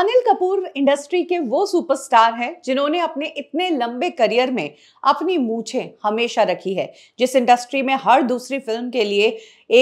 Anil Kapoor industry के वो superstar हैं जिन्होंने अपने इतने लंबे करियर में अपनी मूछें हमेशा रखी है जिस इंडस्ट्री में हर दूसरी फिल्म के लिए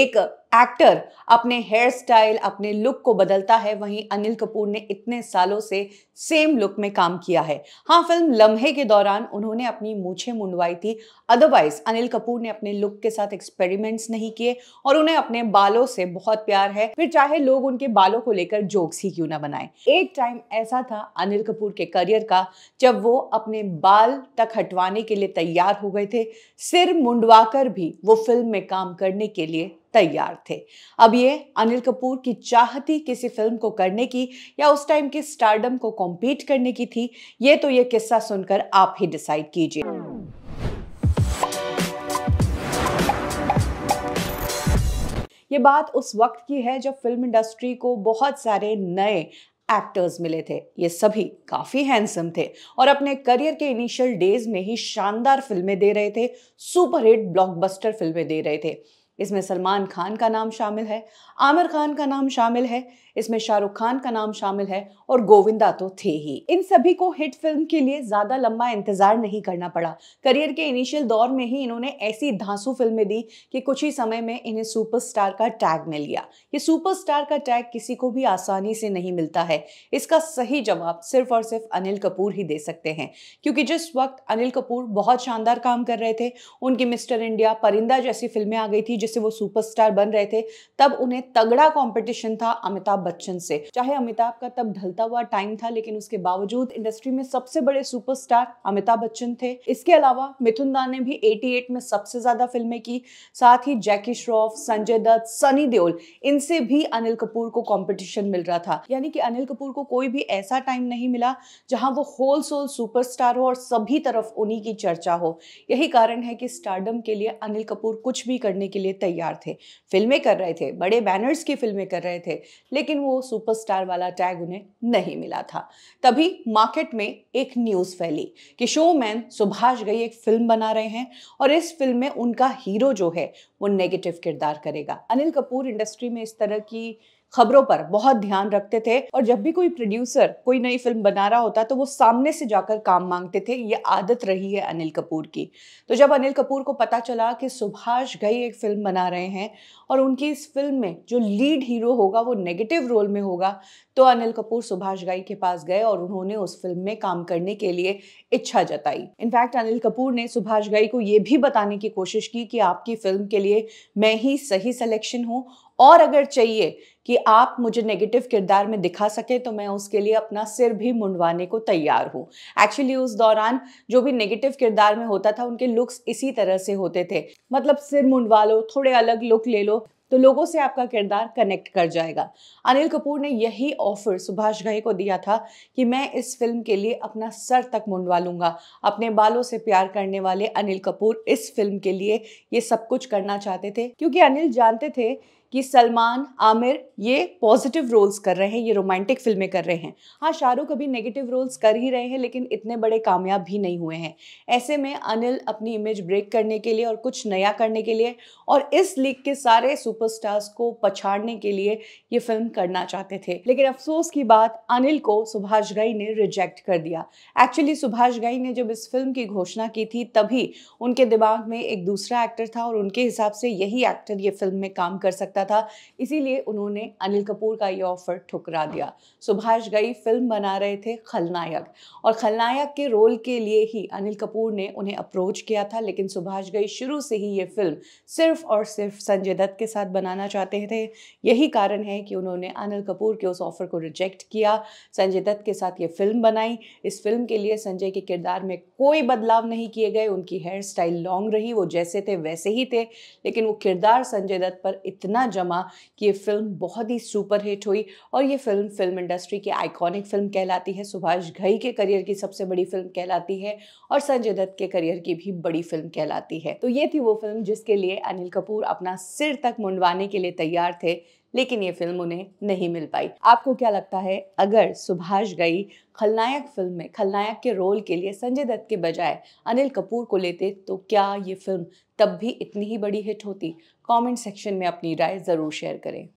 एक एक्टर अपने हेयर स्टाइल अपने लुक को बदलता है वहीं अनिल कपूर ने इतने सालों से सेम लुक में काम किया है हाँ फिल्म लम्हे के दौरान उन्होंने अपनी मूछें मुंडवाई थी अदरवाइज अनिल कपूर ने अपने लुक के साथ एक्सपेरिमेंट्स नहीं किए और उन्हें अपने बालों से बहुत प्यार है फिर चाहे लोग उनके बालों को लेकर जोक्स ही क्यों ना बनाए एक टाइम ऐसा था अनिल कपूर के करियर का जब वो अपने बाल तक हटवाने के लिए तैयार हो गए थे सिर मुंडवाकर भी वो फिल्म में काम करने के लिए तैयार थे अब ये अनिल कपूर की चाहती किसी फिल्म को करने की या उस टाइम के स्टारडम को कॉम्पीट करने की थी ये तो ये किस्सा सुनकर आप ही डिसाइड कीजिए ये बात उस वक्त की है जब फिल्म इंडस्ट्री को बहुत सारे नए एक्टर्स मिले थे ये सभी काफ़ी हैंडसम थे और अपने करियर के इनिशियल डेज में ही शानदार फिल्में दे रहे थे सुपरहिट ब्लॉकबस्टर फिल्में दे रहे थे इसमें सलमान खान का नाम शामिल है आमिर खान का नाम शामिल है इसमें शाहरुख खान का नाम शामिल है और गोविंदा तो थे ही इन सभी को हिट फिल्म के लिए ज़्यादा लंबा इंतज़ार नहीं करना पड़ा करियर के इनिशियल दौर में ही इन्होंने ऐसी धांसू फिल्में दी कि कुछ ही समय में इन्हें सुपरस्टार का टैग मिल गया ये सुपरस्टार का टैग किसी को भी आसानी से नहीं मिलता है इसका सही जवाब सिर्फ और सिर्फ अनिल कपूर ही दे सकते हैं क्योंकि जिस वक्त अनिल कपूर बहुत शानदार काम कर रहे थे उनकी मिस्टर इंडिया परिंदा जैसी फिल्में आ गई थी जिससे वो सुपरस्टार बन रहे थे तब उन्हें तगड़ा कंपटीशन था अमिताभ बच्चन से चाहे अमिताभ का तब ढलता हुआ टाइम था लेकिन उसके बावजूद इंडस्ट्री में सबसे बड़े सुपरस्टार अमिताभ बच्चन थे इसके अलावा मिथुन दान ने भी 88 में सबसे ज्यादा फिल्में की साथ ही जैकी श्रॉफ संजय दत्त सनी देओल इनसे भी अनिल कपूर को कॉम्पिटिशन मिल रहा था यानी कि अनिल कपूर को कोई भी ऐसा टाइम नहीं मिला जहां वो होल सोल सुपरस्टार हो और सभी तरफ उन्हीं की चर्चा हो यही कारण है कि स्टारडम के लिए अनिल कपूर कुछ भी करने के लिए लिए तैयार थे फिल्में कर रहे थे बड़े बैनर्स की फिल्में कर रहे थे लेकिन वो सुपरस्टार वाला टैग उन्हें नहीं मिला था तभी मार्केट में एक न्यूज़ फैली कि शोमैन सुभाष गई एक फिल्म बना रहे हैं और इस फिल्म में उनका हीरो जो है वो नेगेटिव किरदार करेगा अनिल कपूर इंडस्ट्री में इस तरह की खबरों पर बहुत ध्यान रखते थे और जब भी कोई प्रोड्यूसर कोई नई फिल्म बना रहा होता तो वो सामने से जाकर काम मांगते थे ये आदत रही है अनिल कपूर की तो जब अनिल कपूर को पता चला कि सुभाष गई एक फिल्म बना रहे हैं और उनकी इस फिल्म में जो लीड हीरो होगा वो नेगेटिव रोल में होगा तो अनिल कपूर सुभाष गाई के पास गए और उन्होंने उस फिल्म में काम करने के लिए इच्छा जताई इनफैक्ट अनिल कपूर ने सुभाष गाई को ये भी बताने की कोशिश की कि आपकी फिल्म के लिए मैं ही सही सिलेक्शन हूँ और अगर चाहिए कि आप मुझे नेगेटिव किरदार में दिखा सकें तो मैं उसके लिए अपना सिर भी मुंडवाने को तैयार हूँ एक्चुअली उस दौरान जो भी नेगेटिव किरदार में होता था उनके लुक्स इसी तरह से होते थे मतलब सिर मुंडवा लो थोड़े अलग लुक ले लो तो लोगों से आपका किरदार कनेक्ट कर जाएगा अनिल कपूर ने यही ऑफर सुभाष घई को दिया था कि मैं इस फिल्म के लिए अपना सर तक मुंडवा लूंगा अपने बालों से प्यार करने वाले अनिल कपूर इस फिल्म के लिए ये सब कुछ करना चाहते थे क्योंकि अनिल जानते थे कि सलमान आमिर ये पॉजिटिव रोल्स कर रहे हैं ये रोमांटिक फिल्में कर रहे हैं हाँ शाहरुख अभी नेगेटिव रोल्स कर ही रहे हैं लेकिन इतने बड़े कामयाब भी नहीं हुए हैं ऐसे में अनिल अपनी इमेज ब्रेक करने के लिए और कुछ नया करने के लिए और इस लीग के सारे सुपरस्टार्स को पछाड़ने के लिए ये फिल्म करना चाहते थे लेकिन अफसोस की बात अनिल को सुभाष गई ने रिजेक्ट कर दिया एक्चुअली सुभाष गई ने जब इस फिल्म की घोषणा की थी तभी उनके दिमाग में एक दूसरा एक्टर था और उनके हिसाब से यही एक्टर ये फिल्म में काम कर सकता सकता था इसीलिए उन्होंने अनिल कपूर का ये ऑफर ठुकरा दिया सुभाष गई फिल्म बना रहे थे खलनायक और खलनायक के रोल के लिए ही अनिल कपूर ने उन्हें अप्रोच किया था लेकिन सुभाष गई शुरू से ही ये फिल्म सिर्फ और सिर्फ संजय दत्त के साथ बनाना चाहते थे यही कारण है कि उन्होंने अनिल कपूर के उस ऑफर को रिजेक्ट किया संजय दत्त के साथ ये फिल्म बनाई इस फिल्म के लिए संजय के किरदार में कोई बदलाव नहीं किए गए उनकी हेयर स्टाइल लॉन्ग रही वो जैसे थे वैसे ही थे लेकिन वो किरदार संजय दत्त पर इतना जमा कि ये फिल्म बहुत ही सुपरहिट हुई और ये फिल्म फिल्म इंडस्ट्री की आइकॉनिक फिल्म कहलाती है सुभाष घई के करियर की सबसे बड़ी फिल्म कहलाती है और संजय दत्त के करियर की भी बड़ी फिल्म कहलाती है तो ये थी वो फिल्म जिसके लिए अनिल कपूर अपना सिर तक मुंडवाने के लिए तैयार थे लेकिन ये फिल्म उन्हें नहीं मिल पाई आपको क्या लगता है अगर सुभाष गई खलनायक फिल्म में खलनायक के रोल के लिए संजय दत्त के बजाय अनिल कपूर को लेते तो क्या ये फिल्म तब भी इतनी ही बड़ी हिट होती कमेंट सेक्शन में अपनी राय ज़रूर शेयर करें